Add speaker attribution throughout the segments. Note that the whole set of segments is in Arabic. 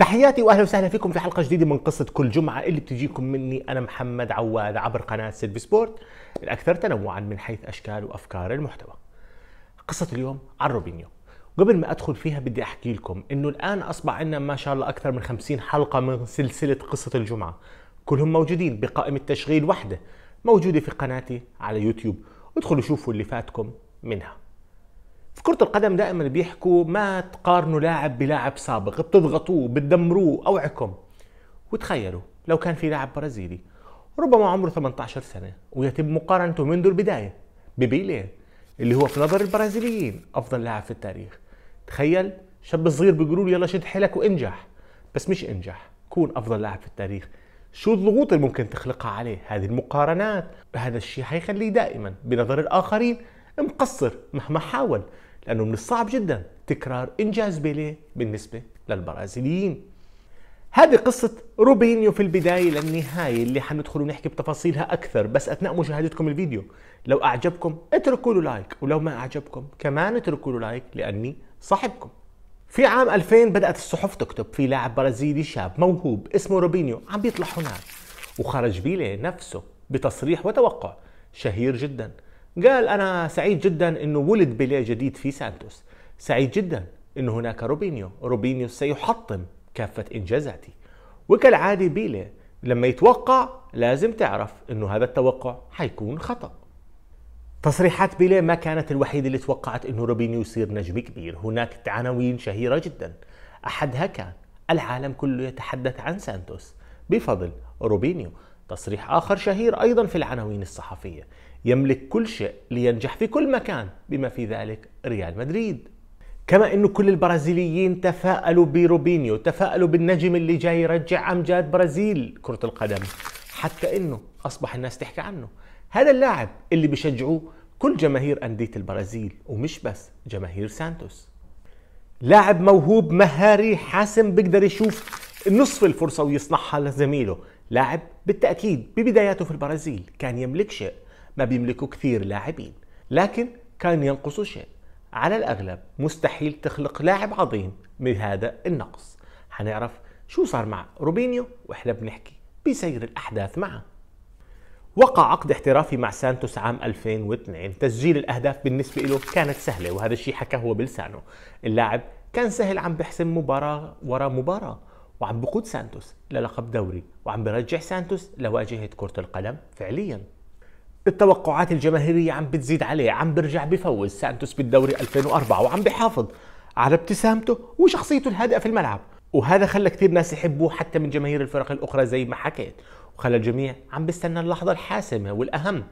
Speaker 1: تحياتي واهلا وسهلا فيكم في حلقه جديده من قصه كل جمعه اللي بتجيكم مني انا محمد عواد عبر قناه سيلف سبورت الاكثر تنوعا من حيث اشكال وافكار المحتوى. قصه اليوم عن روبينيو. قبل ما ادخل فيها بدي احكي لكم انه الان اصبح عندنا ما شاء الله اكثر من 50 حلقه من سلسله قصه الجمعه. كلهم موجودين بقائمه تشغيل وحده موجوده في قناتي على يوتيوب، ادخلوا شوفوا اللي فاتكم منها. في كرة القدم دائما بيحكوا ما تقارنوا لاعب بلاعب سابق بتضغطوه بتدمروه اوعكم وتخيلوا لو كان في لاعب برازيلي ربما عمره 18 سنة ويتم مقارنته منذ البداية ببيلي اللي هو في نظر البرازيليين أفضل لاعب في التاريخ تخيل شاب صغير بيقولوا له يلا شد حيلك وانجح بس مش انجح كون أفضل لاعب في التاريخ شو الضغوط اللي ممكن تخلقها عليه هذه المقارنات هذا الشيء حيخليه دائما بنظر الآخرين مقصر مهما حاول لأنه من الصعب جدا تكرار إنجاز بيلي بالنسبة للبرازيليين هذه قصة روبينيو في البداية للنهاية اللي حندخل ونحكي بتفاصيلها أكثر بس أثناء مشاهدتكم الفيديو لو أعجبكم اتركوا له لايك ولو ما أعجبكم كمان اتركوا له لايك لأني صاحبكم في عام 2000 بدأت الصحف تكتب في لاعب برازيلي شاب موهوب اسمه روبينيو عم بيطلع هناك وخرج بيلي نفسه بتصريح وتوقع شهير جدا قال أنا سعيد جدا أنه ولد بيليه جديد في سانتوس سعيد جدا أن هناك روبينيو روبينيو سيحطم كافة إنجازاتي وكالعادة بيليه لما يتوقع لازم تعرف أنه هذا التوقع حيكون خطأ تصريحات بيليه ما كانت الوحيدة اللي توقعت أنه روبينيو يصير نجم كبير هناك عناوين شهيرة جدا أحدها كان العالم كله يتحدث عن سانتوس بفضل روبينيو تصريح آخر شهير أيضا في العناوين الصحفية يملك كل شيء لينجح في كل مكان بما في ذلك ريال مدريد كما انه كل البرازيليين تفاءلوا بروبينيو تفاءلوا بالنجم اللي جاي يرجع امجاد برازيل كرة القدم حتى انه اصبح الناس تحكي عنه هذا اللاعب اللي بشجعوه كل جماهير اندية البرازيل ومش بس جماهير سانتوس لاعب موهوب مهاري حاسم بيقدر يشوف نصف الفرصة ويصنعها لزميله لاعب بالتأكيد ببداياته في البرازيل كان يملك شيء ما بيملكوا كثير لاعبين لكن كان ينقصه شيء على الأغلب مستحيل تخلق لاعب عظيم بهذا النقص حنعرف شو صار مع روبينيو وإحنا بنحكي بسير الأحداث معه وقع عقد احترافي مع سانتوس عام 2002 تسجيل الأهداف بالنسبة له كانت سهلة وهذا الشيء حكى هو بلسانه اللاعب كان سهل عم بحسم مباراة وراء مباراة وعم بقود سانتوس للقب دوري وعم برجع سانتوس لواجهة كرة القدم فعلياً التوقعات الجماهيرية عم بتزيد عليه عم برجع بفوز سانتوس بالدوري 2004 وعم بحافظ على ابتسامته وشخصيته الهادئة في الملعب وهذا خلى كثير ناس يحبوه حتى من جماهير الفرق الأخرى زي ما حكيت وخلى الجميع عم بيستنى اللحظة الحاسمة والأهم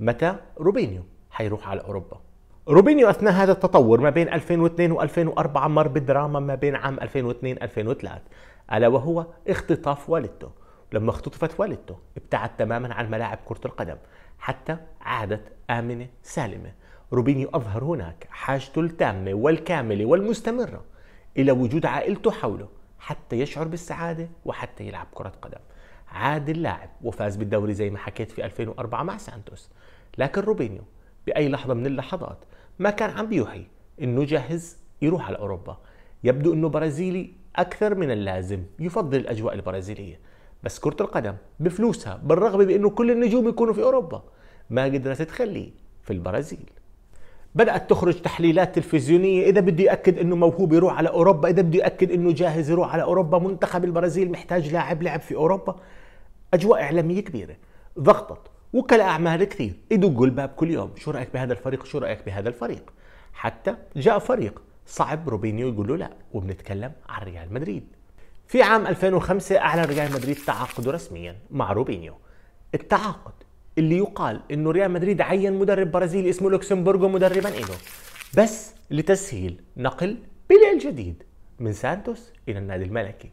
Speaker 1: متى روبينيو حيروح على أوروبا روبينيو أثناء هذا التطور ما بين 2002 و2004 مر بدراما ما بين عام 2002 2003 ألا وهو اختطاف والدته لما اختطفت والدته ابتعد تماما عن ملاعب كرة القدم حتى عادت آمنة سالمة روبينيو أظهر هناك حاجته التامة والكاملة والمستمرة إلى وجود عائلته حوله حتى يشعر بالسعادة وحتى يلعب كرة قدم عاد اللاعب وفاز بالدوري زي ما حكيت في 2004 مع سانتوس لكن روبينيو بأي لحظة من اللحظات ما كان عم بيوحي إنه جاهز يروح على أوروبا يبدو إنه برازيلي أكثر من اللازم يفضل الأجواء البرازيلية بس كرة القدم بفلوسها بالرغم بأنه كل النجوم يكونوا في أوروبا ما قدرت تخليه في البرازيل بدأت تخرج تحليلات تلفزيونية إذا بده يأكد أنه موهوب يروح على أوروبا إذا بده يأكد أنه جاهز يروح على أوروبا منتخب البرازيل محتاج لاعب لعب في أوروبا أجواء إعلامية كبيرة ضغطت وكلاء أعمال كثير يدقوا الباب كل يوم شو رأيك بهذا الفريق شو رأيك بهذا الفريق حتى جاء فريق صعب روبينيو يقول له لا وبنتكلم عن ريال مدريد في عام 2005 أعلن ريال مدريد تعاقده رسميا مع روبينيو التعاقد اللي يقال انه ريال مدريد عين مدرب برازيلي اسمه لوكسمبورغو مدربا له بس لتسهيل نقل بيلي الجديد من سانتوس الى النادي الملكي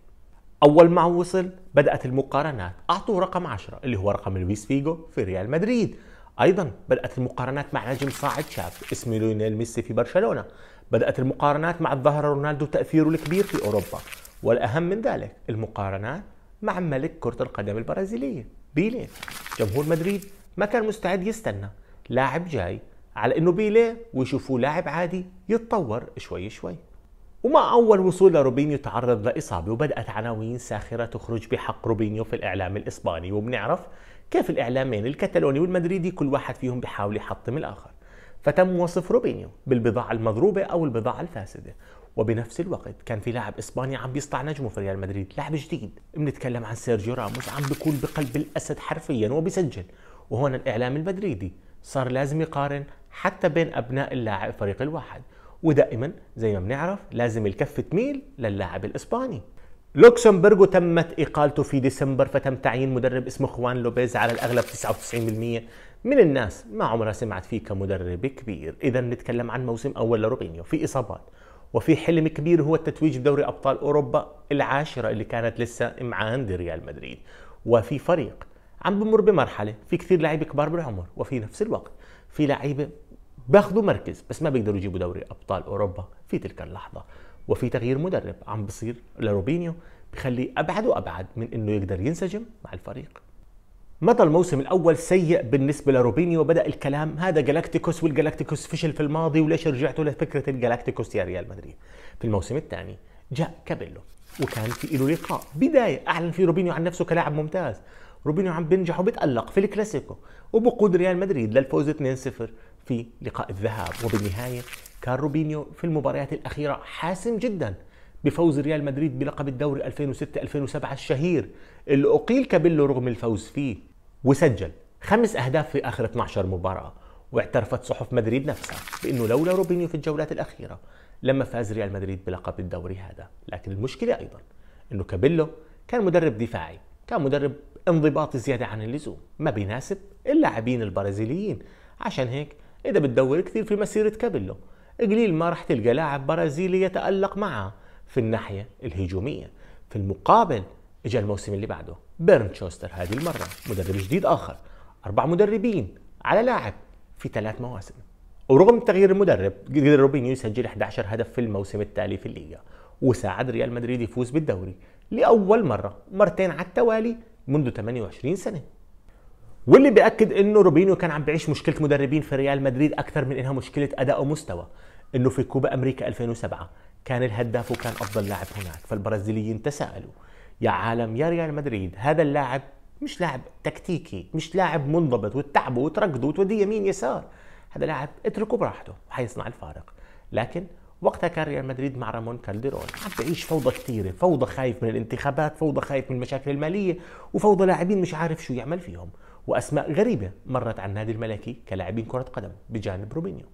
Speaker 1: اول ما وصل بدات المقارنات اعطوه رقم 10 اللي هو رقم لويس فيجو في ريال مدريد ايضا بدات المقارنات مع نجم صاعد شاب اسمه ليونيل ميسي في برشلونه بدات المقارنات مع الظاهره رونالدو تاثيره الكبير في اوروبا والأهم من ذلك المقارنات مع ملك كرة القدم البرازيلية بيليه جمهور مدريد ما كان مستعد يستنى لاعب جاي على انه بيليه ويشوفوه لاعب عادي يتطور شوي شوي ومع اول وصول لروبينيو تعرض لاصابه وبدات عناوين ساخره تخرج بحق روبينيو في الاعلام الاسباني وبنعرف كيف الاعلامين الكتالوني والمدريدي كل واحد فيهم بيحاول يحطم الاخر فتم وصف روبينيو بالبضاعة المضروبة أو البضاعة الفاسدة وبنفس الوقت كان في لاعب اسباني عم بيسطع نجمه في ريال مدريد لاعب جديد بنتكلم عن سيرجيو راموس عم بيكون بقلب الاسد حرفيا وبيسجل وهون الاعلام المدريدي صار لازم يقارن حتى بين ابناء اللاعب الفريق الواحد ودائما زي ما بنعرف لازم الكف تميل للاعب الاسباني لوكسمبرغو تمت اقالته في ديسمبر فتم تعيين مدرب اسمه خوان لوبيز على الاغلب 99% من الناس ما عمرها سمعت فيه كمدرب كبير اذا نتكلم عن موسم اول لروبينيو في اصابات وفي حلم كبير هو التتويج بدوري ابطال اوروبا العاشره اللي كانت لسه معاند ريال مدريد وفي فريق عم بمر بمرحله في كثير لعيبه كبار بالعمر وفي نفس الوقت في لعيبه باخذوا مركز بس ما بيقدروا يجيبوا دوري ابطال اوروبا في تلك اللحظه وفي تغيير مدرب عم بصير لروبينيو بخليه ابعد وابعد من انه يقدر ينسجم مع الفريق مضى الموسم الاول سيء بالنسبه لروبينيو وبدا الكلام هذا جلاكتيكوس والجلاكتيكوس فشل في الماضي وليش رجعتوا لفكره الجلاكتيكوس يا ريال مدريد في الموسم الثاني جاء كابيلو وكان في له لقاء بدايه اعلن فيه روبينيو عن نفسه كلاعب ممتاز روبينيو عم بينجح وبتالق في الكلاسيكو وبقود ريال مدريد للفوز 2-0 في لقاء الذهاب وبالنهايه كان روبينيو في المباريات الاخيره حاسم جدا بفوز ريال مدريد بلقب الدوري 2006 2007 الشهير اللي اقيل كابيلو رغم الفوز فيه وسجل خمس أهداف في آخر 12 مباراة واعترفت صحف مدريد نفسها بأنه لولا روبينيو في الجولات الأخيرة لما فاز ريال مدريد بلقب الدوري هذا لكن المشكلة أيضا أنه كابيلو كان مدرب دفاعي كان مدرب انضباطي زيادة عن اللزوم ما بيناسب اللاعبين البرازيليين عشان هيك إذا بتدور كثير في مسيرة كابيلو قليل ما راح تلقى لاعب برازيلي يتألق معها في الناحية الهجومية في المقابل اجى الموسم اللي بعده بيرن تشوستر هذه المرة مدرب جديد آخر أربع مدربين على لاعب في ثلاث مواسم ورغم تغيير المدرب قدر روبينيو يسجل 11 هدف في الموسم التالي في الليغا وساعد ريال مدريد يفوز بالدوري لأول مرة مرتين على التوالي منذ 28 سنة واللي بيأكد انه روبينيو كان عم بيعيش مشكلة مدربين في ريال مدريد أكثر من انها مشكلة أداء ومستوى انه في كوبا أمريكا 2007 كان الهداف وكان أفضل لاعب هناك فالبرازيليين تساءلوا يا عالم يا ريال مدريد هذا اللاعب مش لاعب تكتيكي مش لاعب منضبط وتتعبه وتركضه وتوديه يمين يسار هذا لاعب اتركه براحته حيصنع الفارق لكن وقتها كان ريال مدريد مع رامون كالديرون عم بيعيش فوضى كثيرة فوضى خايف من الانتخابات فوضى خايف من المشاكل المالية وفوضى لاعبين مش عارف شو يعمل فيهم وأسماء غريبة مرت على النادي الملكي كلاعبين كرة قدم بجانب روبينيو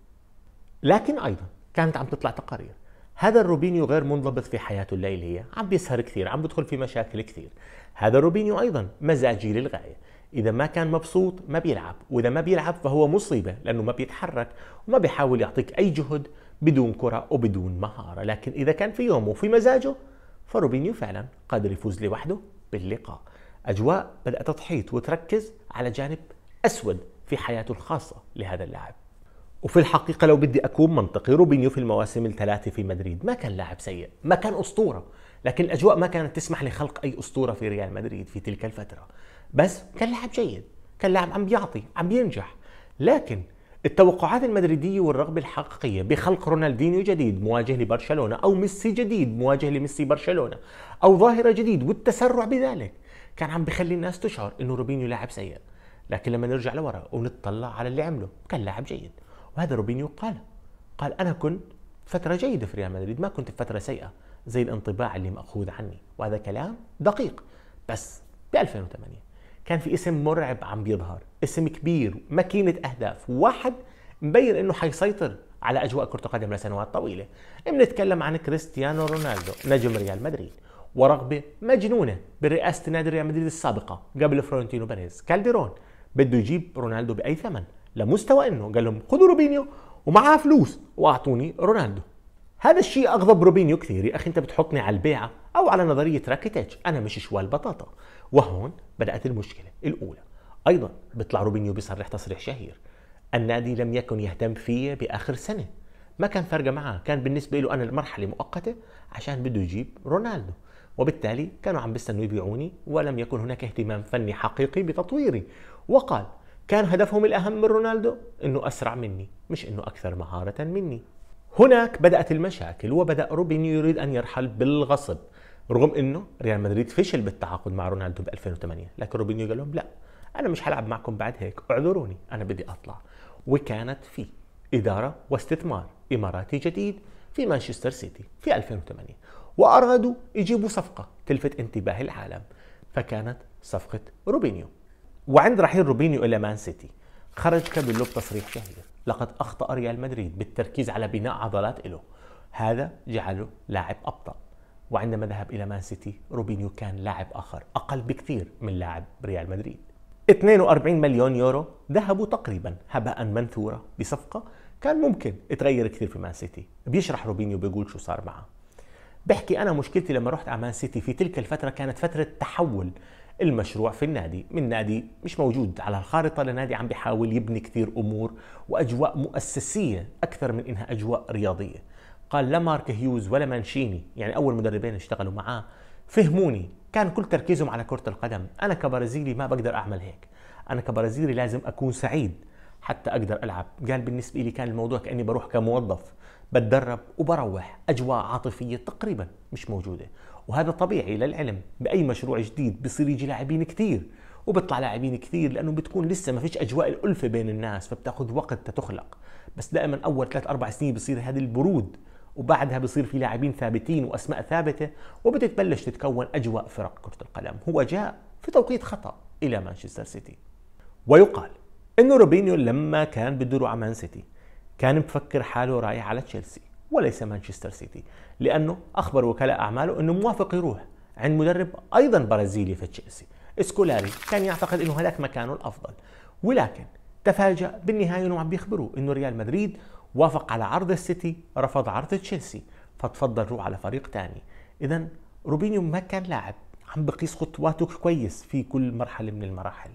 Speaker 1: لكن أيضا كانت عم تطلع تقارير هذا الروبينيو غير منضبط في حياته الليلية عم بيسهر كثير عم بدخل في مشاكل كثير هذا الروبينيو أيضا مزاجي للغاية إذا ما كان مبسوط ما بيلعب وإذا ما بيلعب فهو مصيبة لأنه ما بيتحرك وما بيحاول يعطيك أي جهد بدون كرة وبدون مهارة لكن إذا كان في يومه وفي مزاجه فروبينيو فعلا قادر يفوز لوحده باللقاء أجواء بدأت تحيط وتركز على جانب أسود في حياته الخاصة لهذا اللاعب وفي الحقيقه لو بدي اكون منطقي روبينيو في المواسم الثلاثه في مدريد ما كان لاعب سيء ما كان اسطوره لكن الاجواء ما كانت تسمح لخلق اي اسطوره في ريال مدريد في تلك الفتره بس كان لاعب جيد كان لاعب عم بيعطي عم بينجح لكن التوقعات المدريدية والرغبة الحقيقية بخلق رونالدينيو جديد مواجه لبرشلونة أو ميسي جديد مواجه لميسي برشلونة أو ظاهرة جديد والتسرع بذلك كان عم بخلي الناس تشعر إنه روبينيو لاعب سيء لكن لما نرجع لورا ونطلع على اللي عمله كان لاعب جيد وهذا روبينيو قال قال أنا كنت فترة جيدة في ريال مدريد ما كنت في فترة سيئة زي الانطباع اللي مأخوذ عني وهذا كلام دقيق بس ب 2008 كان في اسم مرعب عم بيظهر اسم كبير ماكينة أهداف واحد مبين أنه حيسيطر على أجواء كرة القدم لسنوات طويلة بنتكلم عن كريستيانو رونالدو نجم ريال مدريد ورغبة مجنونة برئاسة نادي ريال مدريد السابقة قبل فرونتينو بيريز كالديرون بده يجيب رونالدو بأي ثمن لمستوى انه قال لهم خذوا روبينيو ومعاه فلوس واعطوني رونالدو هذا الشيء اغضب روبينيو كثير يا اخي انت بتحطني على البيعه او على نظريه راكيتيتش انا مش شوال بطاطا وهون بدات المشكله الاولى ايضا بيطلع روبينيو بيصرح تصريح شهير النادي لم يكن يهتم في باخر سنه ما كان فارقه معاه كان بالنسبه له انا المرحله مؤقته عشان بده يجيب رونالدو وبالتالي كانوا عم بيستنوا يبيعوني ولم يكن هناك اهتمام فني حقيقي بتطويري وقال كان هدفهم الأهم من رونالدو أنه أسرع مني مش أنه أكثر مهارة مني هناك بدأت المشاكل وبدأ روبينيو يريد أن يرحل بالغصب رغم أنه ريال مدريد فشل بالتعاقد مع رونالدو ب 2008 لكن روبينيو قال لهم لا أنا مش هلعب معكم بعد هيك اعذروني أنا بدي أطلع وكانت في إدارة واستثمار إماراتي جديد في مانشستر سيتي في 2008 وأرادوا يجيبوا صفقة تلفت انتباه العالم فكانت صفقة روبينيو وعند رحيل روبينيو إلى مان سيتي خرج كابيلو بتصريح شهير لقد أخطأ ريال مدريد بالتركيز على بناء عضلات له هذا جعله لاعب أبطأ وعندما ذهب إلى مان سيتي روبينيو كان لاعب آخر أقل بكثير من لاعب ريال مدريد 42 مليون يورو ذهبوا تقريبا هباء منثورة بصفقة كان ممكن تغير كثير في مان سيتي بيشرح روبينيو بيقول شو صار معه بحكي أنا مشكلتي لما رحت على مان سيتي في تلك الفترة كانت فترة تحول المشروع في النادي من نادي مش موجود على الخارطة لنادي عم بيحاول يبني كثير أمور وأجواء مؤسسية أكثر من إنها أجواء رياضية قال لا مارك هيوز ولا مانشيني يعني أول مدربين اشتغلوا معاه فهموني كان كل تركيزهم على كرة القدم أنا كبرازيلي ما بقدر أعمل هيك أنا كبرازيلي لازم أكون سعيد حتى أقدر ألعب قال بالنسبة لي كان الموضوع كأني بروح كموظف بتدرب وبروح أجواء عاطفية تقريبا مش موجودة وهذا طبيعي للعلم باي مشروع جديد بصير يجي لاعبين كثير وبيطلع لاعبين كثير لانه بتكون لسه ما فيش اجواء الالفه بين الناس فبتاخذ وقت تتخلق بس دائما اول ثلاث اربع سنين بصير هذه البرود وبعدها بصير في لاعبين ثابتين واسماء ثابته وبتتبلش تتكون اجواء فرق كره القدم هو جاء في توقيت خطا الى مانشستر سيتي ويقال انه روبينيو لما كان بده يروح على مان سيتي كان مفكر حاله رايح على تشيلسي وليس مانشستر سيتي لأنه أخبر وكلاء أعماله أنه موافق يروح عند مدرب أيضا برازيلي في تشيلسي اسكولاري كان يعتقد أنه هذاك مكانه الأفضل ولكن تفاجأ بالنهاية أنه عم بيخبروه أنه ريال مدريد وافق على عرض السيتي رفض عرض تشيلسي فتفضل روح على فريق تاني إذا روبينيو ما كان لاعب عم بقيس خطواته كويس في كل مرحلة من المراحل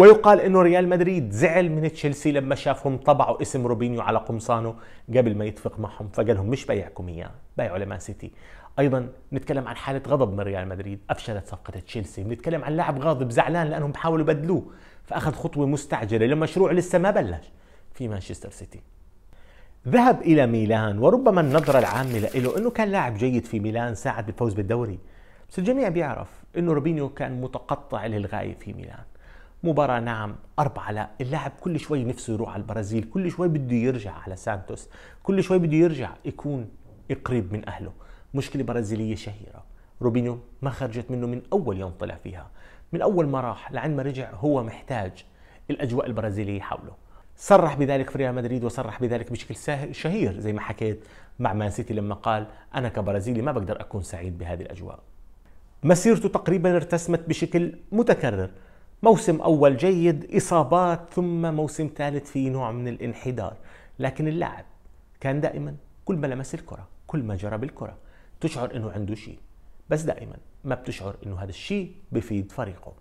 Speaker 1: ويقال انه ريال مدريد زعل من تشيلسي لما شافهم طبعوا اسم روبينيو على قمصانه قبل ما يتفق معهم فقال لهم مش بيعكم اياه بيعوا لمان سيتي ايضا نتكلم عن حاله غضب من ريال مدريد افشلت صفقه تشيلسي بنتكلم عن لاعب غاضب زعلان لانهم بحاولوا يبدلوه فاخذ خطوه مستعجله لمشروع لسه ما بلش في مانشستر سيتي ذهب الى ميلان وربما النظره العامه له انه كان لاعب جيد في ميلان ساعد بالفوز بالدوري بس الجميع بيعرف انه روبينيو كان متقطع للغايه في ميلان مباراه نعم أربعة لا اللاعب كل شوي نفسه يروح على البرازيل كل شوي بده يرجع على سانتوس كل شوي بده يرجع يكون قريب من أهله مشكلة برازيلية شهيرة روبينيو ما خرجت منه من أول يوم طلع فيها من أول ما راح لعند ما رجع هو محتاج الأجواء البرازيلية حوله صرح بذلك في ريال مدريد وصرح بذلك بشكل شهير زي ما حكيت مع مان سيتي لما قال أنا كبرازيلي ما بقدر أكون سعيد بهذه الأجواء مسيرته تقريبا ارتسمت بشكل متكرر موسم أول جيد إصابات ثم موسم ثالث في نوع من الانحدار لكن اللاعب كان دائما كل ما لمس الكرة كل ما جرى بالكرة تشعر أنه عنده شيء بس دائما ما بتشعر أنه هذا الشيء بفيد فريقه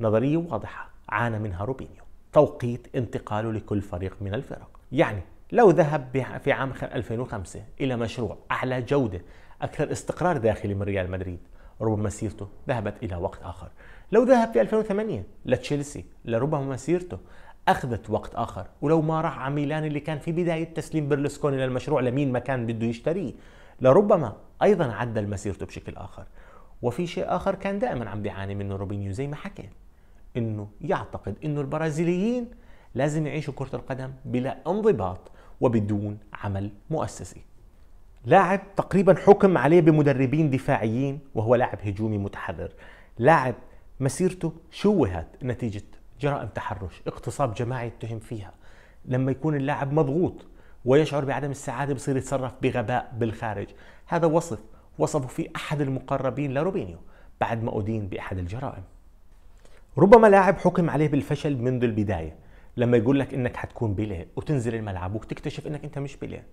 Speaker 1: نظرية واضحة عانى منها روبينيو توقيت انتقاله لكل فريق من الفرق يعني لو ذهب في عام 2005 إلى مشروع أعلى جودة أكثر استقرار داخلي من ريال مدريد ربما مسيرته ذهبت إلى وقت آخر لو ذهب في 2008 لتشيلسي لربما مسيرته أخذت وقت آخر ولو ما راح على ميلان اللي كان في بداية تسليم برلسكوني للمشروع لمين ما كان بده يشتريه لربما أيضا عدل مسيرته بشكل آخر وفي شيء آخر كان دائما عم بيعاني منه روبينيو زي ما حكى انه يعتقد انه البرازيليين لازم يعيشوا كرة القدم بلا انضباط وبدون عمل مؤسسي لاعب تقريبا حكم عليه بمدربين دفاعيين وهو لاعب هجومي متحرر لاعب مسيرته شوهت نتيجة جرائم تحرش اغتصاب جماعي اتهم فيها لما يكون اللاعب مضغوط ويشعر بعدم السعادة بصير يتصرف بغباء بالخارج هذا وصف وصفه في أحد المقربين لروبينيو بعد ما أدين بأحد الجرائم ربما لاعب حكم عليه بالفشل منذ البداية لما يقول لك انك حتكون بيليه وتنزل الملعب وتكتشف انك انت مش بيليه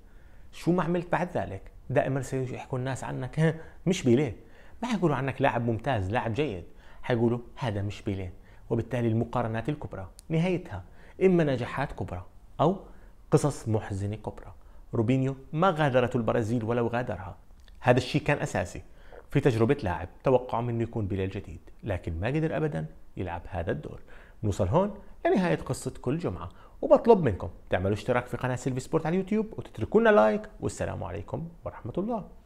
Speaker 1: شو ما عملت بعد ذلك دائما سيحكوا الناس عنك مش بيليه ما حيقولوا عنك لاعب ممتاز لاعب جيد حيقولوا هذا مش بيليه وبالتالي المقارنات الكبرى نهايتها إما نجاحات كبرى أو قصص محزنة كبرى روبينيو ما غادرته البرازيل ولو غادرها هذا الشيء كان أساسي في تجربة لاعب توقعوا منه يكون بيليه جديد لكن ما قدر أبدا يلعب هذا الدور نوصل هون لنهاية قصة كل جمعة وبطلب منكم تعملوا اشتراك في قناه سيلفي سبورت على اليوتيوب وتتركوا لنا لايك والسلام عليكم ورحمه الله